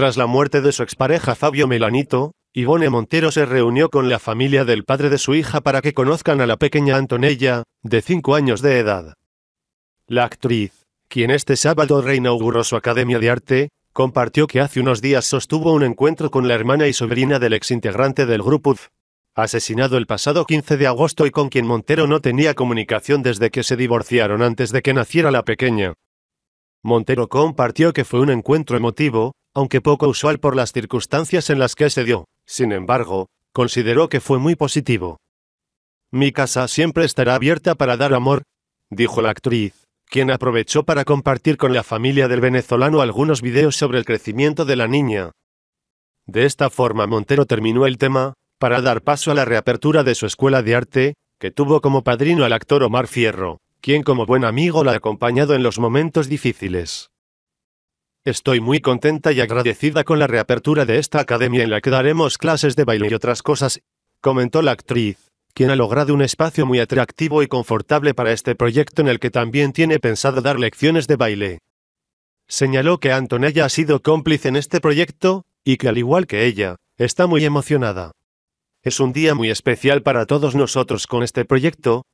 Tras la muerte de su expareja Fabio Melanito, Ivone Montero se reunió con la familia del padre de su hija para que conozcan a la pequeña Antonella, de 5 años de edad. La actriz, quien este sábado reinauguró su Academia de Arte, compartió que hace unos días sostuvo un encuentro con la hermana y sobrina del exintegrante del grupo UF, asesinado el pasado 15 de agosto y con quien Montero no tenía comunicación desde que se divorciaron antes de que naciera la pequeña. Montero compartió que fue un encuentro emotivo, aunque poco usual por las circunstancias en las que se dio. Sin embargo, consideró que fue muy positivo. Mi casa siempre estará abierta para dar amor, dijo la actriz, quien aprovechó para compartir con la familia del venezolano algunos videos sobre el crecimiento de la niña. De esta forma Montero terminó el tema, para dar paso a la reapertura de su escuela de arte, que tuvo como padrino al actor Omar Fierro, quien como buen amigo la ha acompañado en los momentos difíciles. Estoy muy contenta y agradecida con la reapertura de esta academia en la que daremos clases de baile y otras cosas, comentó la actriz, quien ha logrado un espacio muy atractivo y confortable para este proyecto en el que también tiene pensado dar lecciones de baile. Señaló que Antonella ha sido cómplice en este proyecto, y que al igual que ella, está muy emocionada. Es un día muy especial para todos nosotros con este proyecto,